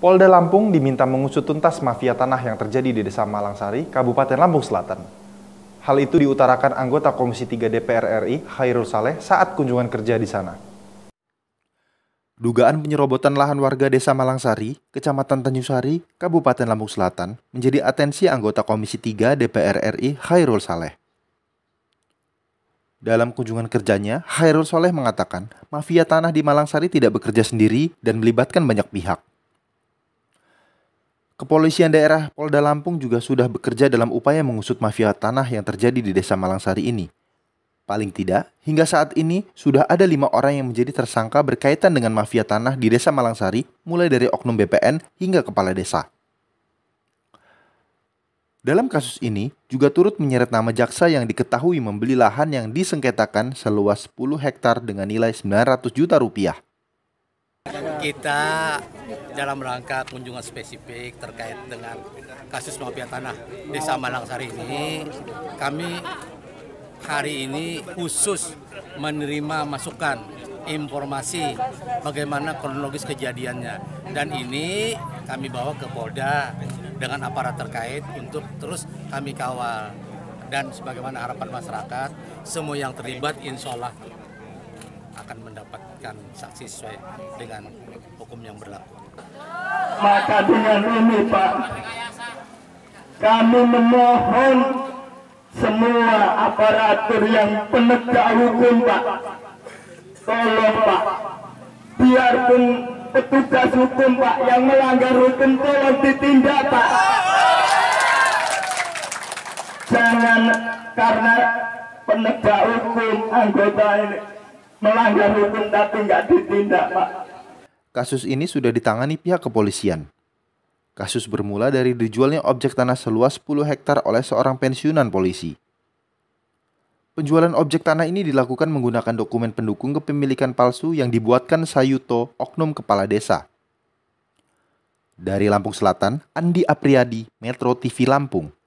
Polda Lampung diminta mengusut tuntas mafia tanah yang terjadi di Desa Malangsari, Kabupaten Lampung Selatan. Hal itu diutarakan anggota Komisi 3 DPR RI, Khairul Saleh, saat kunjungan kerja di sana. Dugaan penyerobotan lahan warga Desa Malangsari, Kecamatan Tanjusari, Kabupaten Lampung Selatan menjadi atensi anggota Komisi 3 DPR RI Khairul Saleh. Dalam kunjungan kerjanya, Khairul Saleh mengatakan mafia tanah di Malangsari tidak bekerja sendiri dan melibatkan banyak pihak. Kepolisian daerah Polda Lampung juga sudah bekerja dalam upaya mengusut mafia tanah yang terjadi di Desa Malangsari ini. Paling tidak, hingga saat ini sudah ada lima orang yang menjadi tersangka berkaitan dengan mafia tanah di Desa Malangsari, mulai dari oknum BPN hingga kepala desa. Dalam kasus ini, juga turut menyeret nama jaksa yang diketahui membeli lahan yang disengketakan seluas 10 hektar dengan nilai 900 juta rupiah kita dalam rangka kunjungan spesifik terkait dengan kasus mafia tanah Desa Malangsari ini, kami hari ini khusus menerima masukan informasi bagaimana kronologis kejadiannya dan ini kami bawa ke Polda dengan aparat terkait untuk terus kami kawal dan sebagaimana harapan masyarakat semua yang terlibat insya Allah akan mendapatkan saksi sesuai dengan hukum yang berlaku. Maka dengan ini Pak, kami memohon semua aparatur yang penegak hukum Pak, tolong Pak, biarpun petugas hukum Pak yang melanggar hukum tolong ditindak Pak. Jangan karena penegak hukum anggota ini melanggar hukum tapi nggak ditindak, Pak. Kasus ini sudah ditangani pihak kepolisian. Kasus bermula dari dijualnya objek tanah seluas 10 hektar oleh seorang pensiunan polisi. Penjualan objek tanah ini dilakukan menggunakan dokumen pendukung kepemilikan palsu yang dibuatkan Sayuto, oknum kepala desa. Dari Lampung Selatan, Andi Apriyadi, Metro TV Lampung.